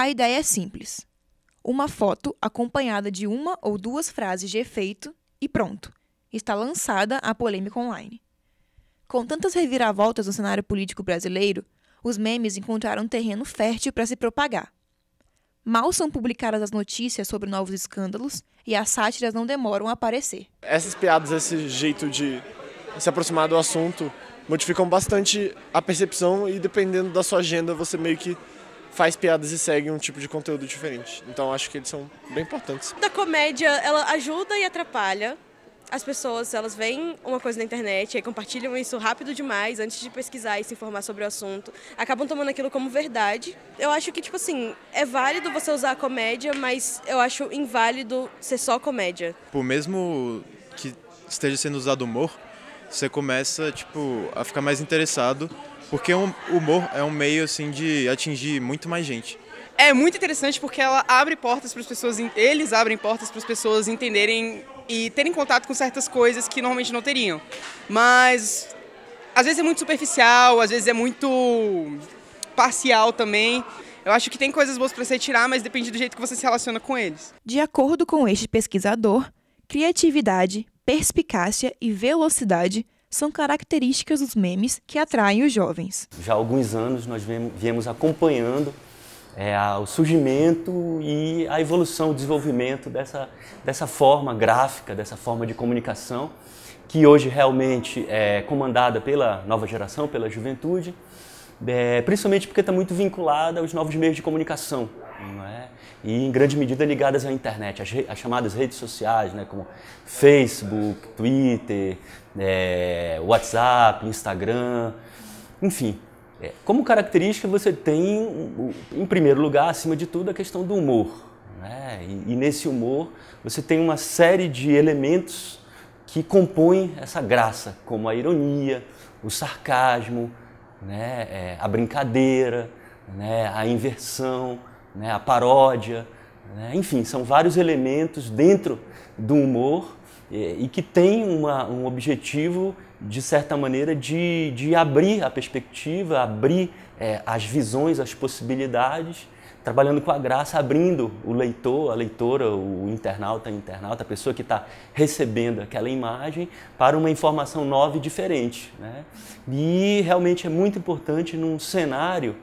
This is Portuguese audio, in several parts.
A ideia é simples. Uma foto acompanhada de uma ou duas frases de efeito e pronto. Está lançada a polêmica online. Com tantas reviravoltas no cenário político brasileiro, os memes encontraram terreno fértil para se propagar. Mal são publicadas as notícias sobre novos escândalos e as sátiras não demoram a aparecer. Essas piadas, esse jeito de se aproximar do assunto, modificam bastante a percepção e dependendo da sua agenda, você meio que faz piadas e segue um tipo de conteúdo diferente. Então acho que eles são bem importantes. Da comédia, ela ajuda e atrapalha. As pessoas, elas veem uma coisa na internet e compartilham isso rápido demais antes de pesquisar e se informar sobre o assunto. Acabam tomando aquilo como verdade. Eu acho que, tipo assim, é válido você usar a comédia, mas eu acho inválido ser só comédia. Por mesmo que esteja sendo usado humor, você começa, tipo, a ficar mais interessado porque o humor é um meio assim de atingir muito mais gente. É muito interessante porque ela abre portas para as pessoas, eles abrem portas para as pessoas entenderem e terem contato com certas coisas que normalmente não teriam. Mas às vezes é muito superficial, às vezes é muito parcial também. Eu acho que tem coisas boas para você tirar, mas depende do jeito que você se relaciona com eles. De acordo com este pesquisador, criatividade, perspicácia e velocidade são características dos memes que atraem os jovens. Já há alguns anos nós viemos acompanhando é, o surgimento e a evolução, o desenvolvimento dessa, dessa forma gráfica, dessa forma de comunicação, que hoje realmente é comandada pela nova geração, pela juventude, é, principalmente porque está muito vinculada aos novos meios de comunicação é? e, em grande medida, ligadas à internet, às, às chamadas redes sociais, né? como Facebook, Twitter, é, WhatsApp, Instagram, enfim. É, como característica, você tem, em primeiro lugar, acima de tudo, a questão do humor. Né? E, e nesse humor, você tem uma série de elementos que compõem essa graça, como a ironia, o sarcasmo, né, é, a brincadeira, né, a inversão, né, a paródia, né, enfim, são vários elementos dentro do humor e, e que tem uma, um objetivo, de certa maneira, de, de abrir a perspectiva, abrir é, as visões, as possibilidades trabalhando com a graça, abrindo o leitor, a leitora, o internauta, a internauta, a pessoa que está recebendo aquela imagem para uma informação nova e diferente. Né? E realmente é muito importante num cenário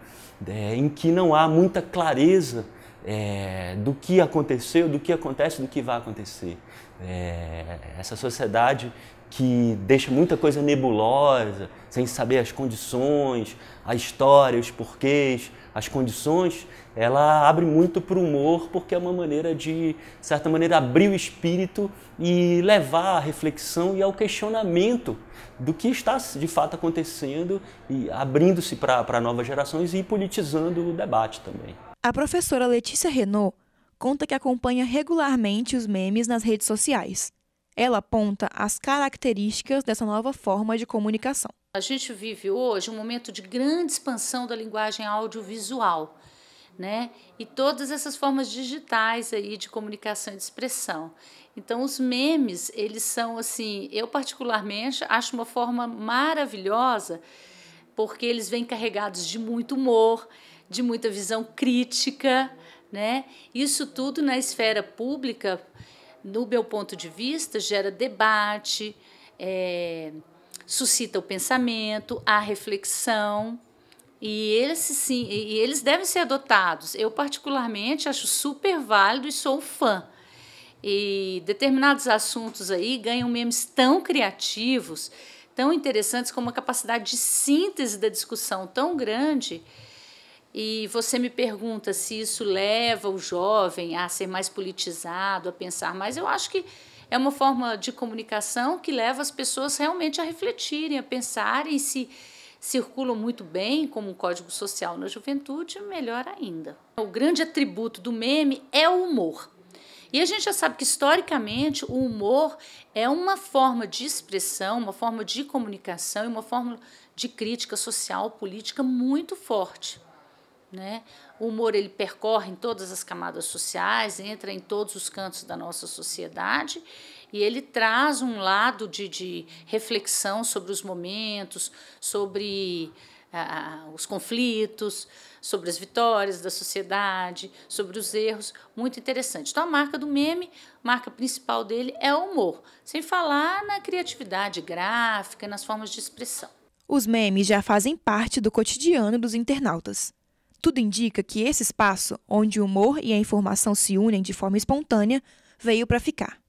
é, em que não há muita clareza é, do que aconteceu, do que acontece, do que vai acontecer. É, essa sociedade que deixa muita coisa nebulosa, sem saber as condições, a história, os porquês, as condições, ela abre muito para o humor, porque é uma maneira de, de certa maneira, abrir o espírito e levar à reflexão e ao questionamento do que está de fato acontecendo e abrindo-se para novas gerações e politizando o debate também. A professora Letícia Renault conta que acompanha regularmente os memes nas redes sociais. Ela aponta as características dessa nova forma de comunicação. A gente vive hoje um momento de grande expansão da linguagem audiovisual, né? E todas essas formas digitais aí de comunicação e de expressão. Então os memes, eles são assim, eu particularmente acho uma forma maravilhosa, porque eles vêm carregados de muito humor, de muita visão crítica, né? Isso tudo na esfera pública, no meu ponto de vista, gera debate, é, suscita o pensamento, a reflexão. E eles, sim, e eles devem ser adotados. Eu, particularmente, acho super válido e sou fã. E determinados assuntos aí ganham memes tão criativos, tão interessantes, com uma capacidade de síntese da discussão tão grande e você me pergunta se isso leva o jovem a ser mais politizado, a pensar mais. Eu acho que é uma forma de comunicação que leva as pessoas realmente a refletirem, a pensarem se circulam muito bem como um código social na juventude, melhor ainda. O grande atributo do meme é o humor. E a gente já sabe que historicamente o humor é uma forma de expressão, uma forma de comunicação e uma forma de crítica social, política muito forte. Né? O humor ele percorre em todas as camadas sociais, entra em todos os cantos da nossa sociedade e ele traz um lado de, de reflexão sobre os momentos, sobre ah, ah os conflitos, sobre as vitórias da sociedade, sobre os erros, muito interessante. Então, a marca do meme, a marca principal dele é o humor, sem falar na criatividade gráfica, nas formas de expressão. Os memes já fazem parte do cotidiano dos internautas. Tudo indica que esse espaço, onde o humor e a informação se unem de forma espontânea, veio para ficar.